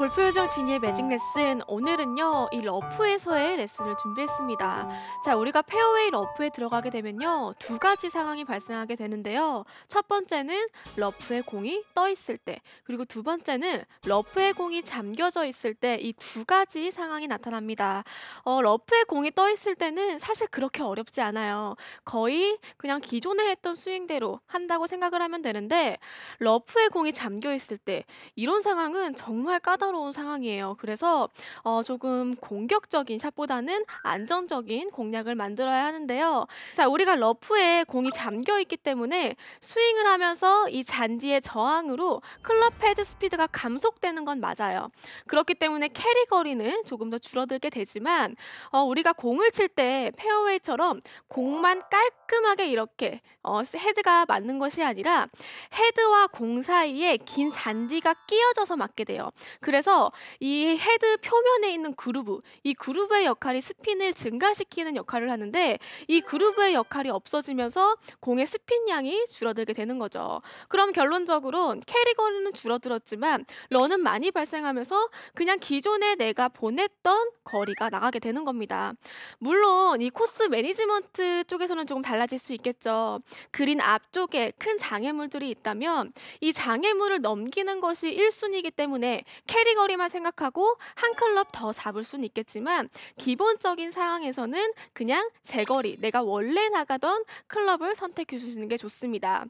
골프 요정 진니의 매직 레슨 오늘은요 이 러프에서의 레슨을 준비했습니다 자 우리가 페어웨이 러프에 들어가게 되면요 두 가지 상황이 발생하게 되는데요 첫 번째는 러프에 공이 떠 있을 때 그리고 두 번째는 러프에 공이 잠겨져 있을 때 이 두 가지 상황이 나타납니다 어, 러프에 공이 떠 있을 때는 사실 그렇게 어렵지 않아요 거의 그냥 기존에 했던 스윙대로 한다고 생각을 하면 되는데 러프에 공이 잠겨 있을 때 이런 상황은 정말 까다로운 혼란스운 상황이에요. 그래서 어, 조금 공격적인 샷보다는 안정적인 공략을 만들어야 하는데요. 자, 우리가 러프에 공이 잠겨 있기 때문에 스윙을 하면서 이 잔디의 저항으로 클럽 헤드 스피드가 감속되는 건 맞아요. 그렇기 때문에 캐리 거리는 조금 더 줄어들게 되지만 어, 우리가 공을 칠 때 페어웨이처럼 공만 깔끔하게 이렇게 어, 헤드가 맞는 것이 아니라 헤드와 공 사이에 긴 잔디가 끼어져서 맞게 돼요. 그래서 그래서 이 헤드 표면에 있는 그루브, 이 그루브의 역할이 스핀을 증가시키는 역할을 하는데 이 그루브의 역할이 없어지면서 공의 스핀 양이 줄어들게 되는 거죠. 그럼 결론적으로 캐리건은 줄어들었지만 런은 많이 발생하면서 그냥 기존에 내가 보냈던 거리가 나가게 되는 겁니다. 물론 이 코스 매니지먼트 쪽에서는 조금 달라질 수 있겠죠. 그린 앞쪽에 큰 장애물들이 있다면 이 장애물을 넘기는 것이 1순위이기 때문에 캐 캐리거리만 생각하고 한 클럽 더 잡을 수는 있겠지만 기본적인 상황에서는 그냥 제거리, 내가 원래 나가던 클럽을 선택해 주시는 게 좋습니다.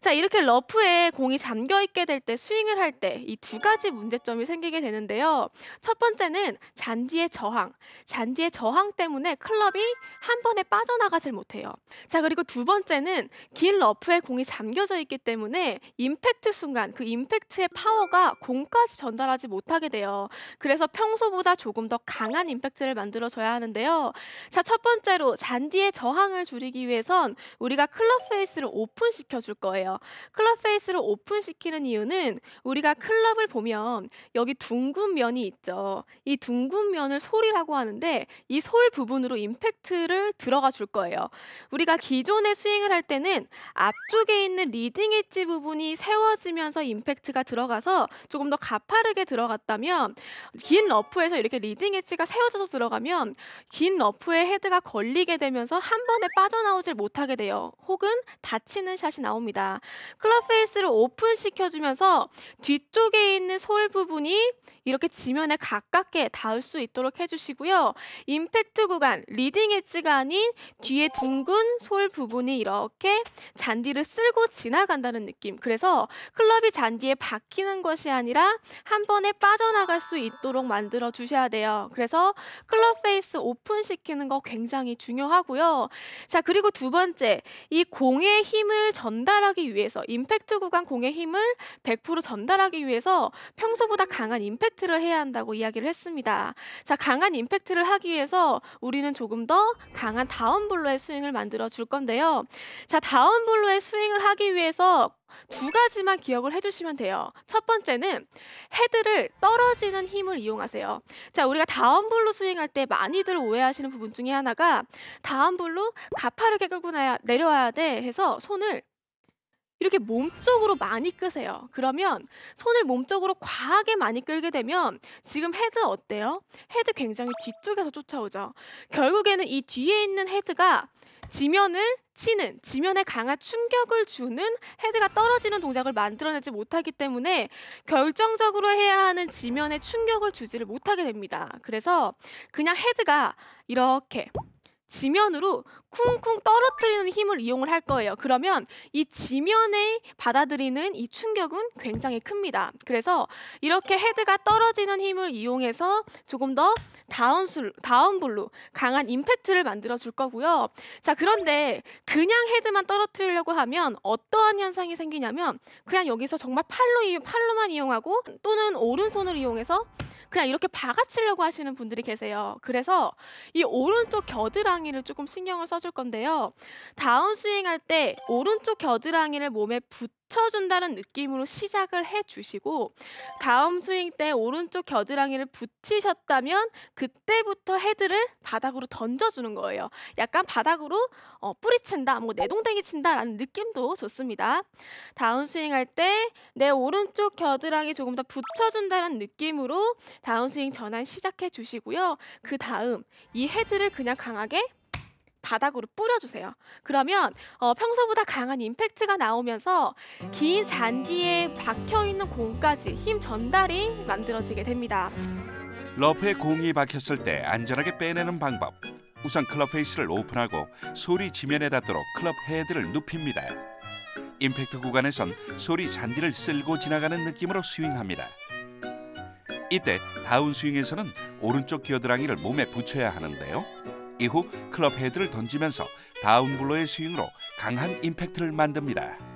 자, 이렇게 러프에 공이 잠겨 있게 될 때 스윙을 할 때 이 두 가지 문제점이 생기게 되는데요. 첫 번째는 잔디의 저항. 잔디의 저항 때문에 클럽이 한 번에 빠져나가질 못해요. 자, 그리고 두 번째는 긴 러프에 공이 잠겨져 있기 때문에 임팩트 순간 그 임팩트의 파워가 공까지 전달하지 못하게 돼요. 그래서 평소보다 조금 더 강한 임팩트를 만들어줘야 하는데요. 자, 첫 번째로 잔디의 저항을 줄이기 위해선 우리가 클럽 페이스를 오픈시켜 줄 거예요. 클럽 페이스를 오픈시키는 이유는 우리가 클럽을 보면 여기 둥근 면이 있죠. 이 둥근 면을 솔이라고 하는데 이 솔 부분으로 임팩트를 들어가 줄 거예요. 우리가 기존의 스윙을 할 때는 앞쪽에 있는 리딩 엣지 부분이 세워지면서 임팩트가 들어가서 조금 더 가파르게 들어 들어갔다면 긴 러프에서 이렇게 리딩 엣지가 세워져서 들어가면 긴 러프에 헤드가 걸리게 되면서 한 번에 빠져나오질 못하게 돼요. 혹은 다치는 샷이 나옵니다. 클럽 페이스를 오픈시켜주면서 뒤쪽에 있는 솔 부분이 이렇게 지면에 가깝게 닿을 수 있도록 해주시고요. 임팩트 구간, 리딩 엣지가 아닌 뒤에 둥근 솔 부분이 이렇게 잔디를 쓸고 지나간다는 느낌. 그래서 클럽이 잔디에 박히는 것이 아니라 한 번에 빠져나갈 수 있도록 만들어 주셔야 돼요. 그래서 클럽 페이스 오픈시키는 거 굉장히 중요하고요. 자, 그리고 두 번째, 이 공의 힘을 전달하기 위해서 임팩트 구간 공의 힘을 100% 전달하기 위해서 평소보다 강한 임팩트를 해야 한다고 이야기를 했습니다. 자, 강한 임팩트를 하기 위해서 우리는 조금 더 강한 다운블로의 스윙을 만들어 줄 건데요. 자, 다운블로의 스윙을 하기 위해서 두 가지만 기억을 해주시면 돼요. 첫 번째는 헤드를 떨어지는 힘을 이용하세요. 자, 우리가 다운블로 스윙할 때 많이들 오해하시는 부분 중에 하나가 다운블로 가파르게 끌고 나야, 내려와야 돼 해서 손을 이렇게 몸쪽으로 많이 끄세요. 그러면 손을 몸쪽으로 과하게 많이 끌게 되면 지금 헤드 어때요? 헤드 굉장히 뒤쪽에서 쫓아오죠. 결국에는 이 뒤에 있는 헤드가 지면을 치는 지면에 강한 충격을 주는 헤드가 떨어지는 동작을 만들어내지 못하기 때문에 결정적으로 해야 하는 지면에 충격을 주지를 못하게 됩니다. 그래서 그냥 헤드가 이렇게 지면으로 쿵쿵 떨어뜨리는 힘을 이용을 할 거예요. 그러면 이 지면에 받아들이는 이 충격은 굉장히 큽니다. 그래서 이렇게 헤드가 떨어지는 힘을 이용해서 조금 더 다운술, 다운볼로 강한 임팩트를 만들어 줄 거고요. 자, 그런데 그냥 헤드만 떨어뜨리려고 하면 어떠한 현상이 생기냐면 그냥 여기서 정말 팔로, 팔로만 이용하고 또는 오른손을 이용해서 그냥 이렇게 박아치려고 하시는 분들이 계세요. 그래서 이 오른쪽 겨드랑이를 조금 신경을 써줄 건데요. 다운스윙 할 때 오른쪽 겨드랑이를 몸에 붙 받쳐준다는 느낌으로 시작을 해주시고 다음 스윙 때 오른쪽 겨드랑이를 붙이셨다면 그때부터 헤드를 바닥으로 던져주는 거예요. 약간 바닥으로 어, 뿌리친다, 뭐 내동댕이 친다라는 느낌도 좋습니다. 다운 스윙할 때 내 오른쪽 겨드랑이 조금 더 붙여준다는 느낌으로 다운 스윙 전환 시작해 주시고요. 그 다음 이 헤드를 그냥 강하게 바닥으로 뿌려주세요. 그러면 어, 평소보다 강한 임팩트가 나오면서 긴 잔디에 박혀있는 공까지 힘 전달이 만들어지게 됩니다. 러프에 공이 박혔을 때 안전하게 빼내는 방법. 우선 클럽 페이스를 오픈하고 소리 지면에 닿도록 클럽 헤드를 눕힙니다. 임팩트 구간에선 소리 잔디를 쓸고 지나가는 느낌으로 스윙합니다. 이때 다운스윙에서는 오른쪽 기어드랑이를 몸에 붙여야 하는데요. 이후 클럽 헤드를 던지면서 다운블로의 스윙으로 강한 임팩트를 만듭니다.